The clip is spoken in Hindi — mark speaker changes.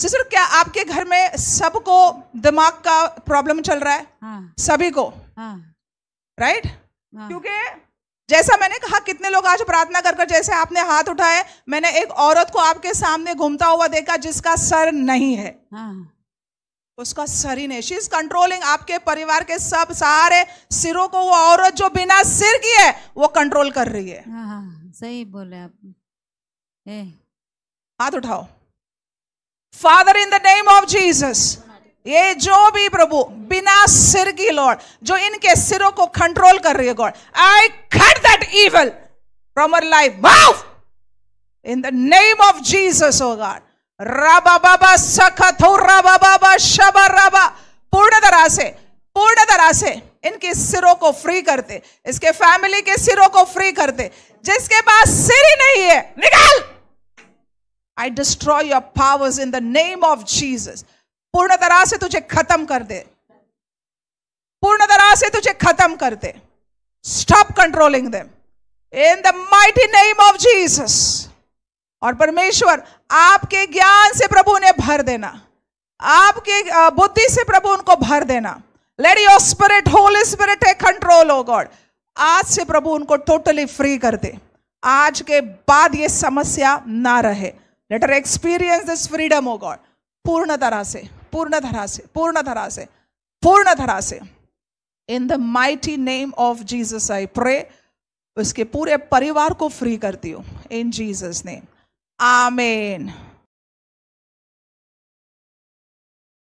Speaker 1: सिस्टर क्या आपके घर में सबको दिमाग का प्रॉब्लम चल रहा है हाँ। सभी को हाँ। राइट हाँ। क्योंकि जैसा मैंने कहा कितने लोग आज प्रार्थना कर कर जैसे आपने हाथ उठाए मैंने एक औरत को आपके सामने घूमता हुआ देखा जिसका सर नहीं है हाँ। उसका सर ही नहीं शी इज कंट्रोलिंग आपके परिवार के सब सारे सिरों को वो औरत जो बिना सिर की है वो कंट्रोल कर रही है हाँ, हाँ। सही बोले आप हाथ उठाओ father in the name of Jesus ये जो भी प्रभु बिना सिर की लॉर्ड जो इनके सिरों को कंट्रोल कर रही है God I cut that evil from our life wow in the name of Jesus O God रबा बाबा सखत हो रबा बाबा शब रबा पूर्ण तरह से पूर्ण तरह से इनके सिरों को फ्री करते इसके फैमिली के सिरों को फ्री करते जिसके पास सिर ही नहीं है निकाल I destroy your powers in the name of Jesus पूर्ण तरह से तुझे खत्म कर दे पूर्ण तरह से तुझे खत्म कर दे stop controlling them in the mighty name of Jesus और परमेश्वर आपके ज्ञान से प्रभु ने भर देना आपके बुद्धि से प्रभु उनको भर देना let your spirit Holy Spirit है कंट्रोल ओ गॉड आज से प्रभु उनको टोटली फ्री कर दे आज के बाद ये समस्या ना रहे let her experience this freedom O God पूर्ण तरह से पूर्ण तरह से पूर्ण तरह से पूर्ण तरह से in the mighty name of Jesus I pray उसके पूरे परिवार को फ्री करती हूँ इन जीसस नेम आमेन